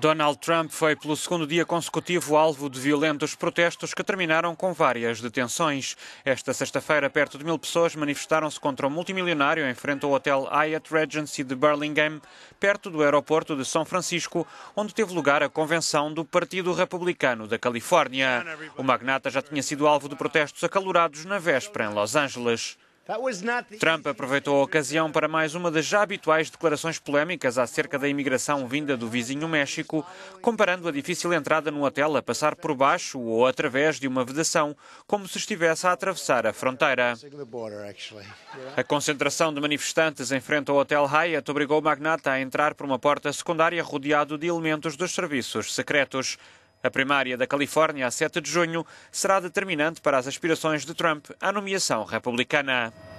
Donald Trump foi pelo segundo dia consecutivo alvo de violentos protestos que terminaram com várias detenções. Esta sexta-feira, perto de mil pessoas manifestaram-se contra o multimilionário em frente ao hotel Hyatt Regency de Burlingame, perto do aeroporto de São Francisco, onde teve lugar a convenção do Partido Republicano da Califórnia. O magnata já tinha sido alvo de protestos acalorados na véspera em Los Angeles. Trump aproveitou a ocasião para mais uma das já habituais declarações polémicas acerca da imigração vinda do vizinho México, comparando a difícil entrada no hotel a passar por baixo ou através de uma vedação, como se estivesse a atravessar a fronteira. A concentração de manifestantes em frente ao Hotel Hyatt obrigou o magnata a entrar por uma porta secundária rodeado de elementos dos serviços secretos. A primária da Califórnia, a 7 de junho, será determinante para as aspirações de Trump à nomeação republicana.